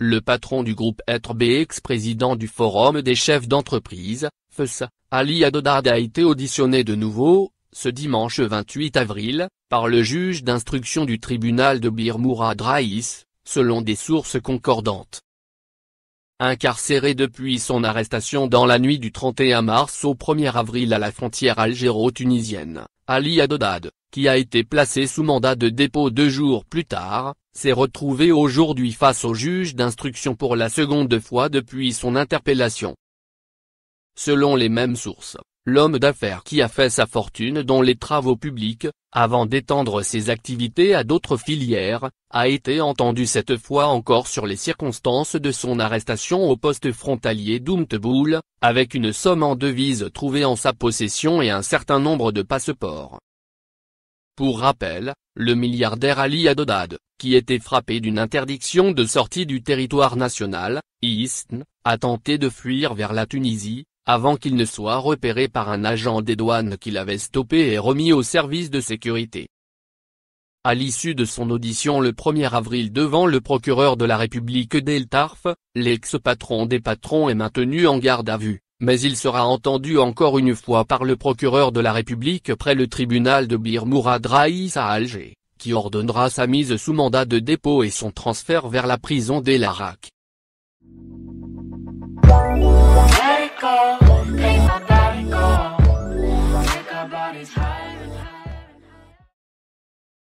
Le patron du groupe Etrb ex-président du Forum des chefs d'entreprise, FESA, Ali Adodard a été auditionné de nouveau, ce dimanche 28 avril, par le juge d'instruction du tribunal de Bir Mourad selon des sources concordantes. Incarcéré depuis son arrestation dans la nuit du 31 mars au 1er avril à la frontière algéro-tunisienne, Ali Adodad, qui a été placé sous mandat de dépôt deux jours plus tard, s'est retrouvé aujourd'hui face au juge d'instruction pour la seconde fois depuis son interpellation. Selon les mêmes sources, l'homme d'affaires qui a fait sa fortune dans les travaux publics, avant d'étendre ses activités à d'autres filières, a été entendu cette fois encore sur les circonstances de son arrestation au poste frontalier d'Oumteboul, avec une somme en devises trouvée en sa possession et un certain nombre de passeports. Pour rappel, le milliardaire Ali Haddad, qui était frappé d'une interdiction de sortie du territoire national, ISN, a tenté de fuir vers la Tunisie, avant qu'il ne soit repéré par un agent des douanes qui l'avait stoppé et remis au service de sécurité. À l'issue de son audition le 1er avril devant le procureur de la République d'Eltarf, l'ex-patron des patrons est maintenu en garde à vue, mais il sera entendu encore une fois par le procureur de la République près le tribunal de Bir Mourad Raïs à Alger, qui ordonnera sa mise sous mandat de dépôt et son transfert vers la prison d'El Arak. Pirate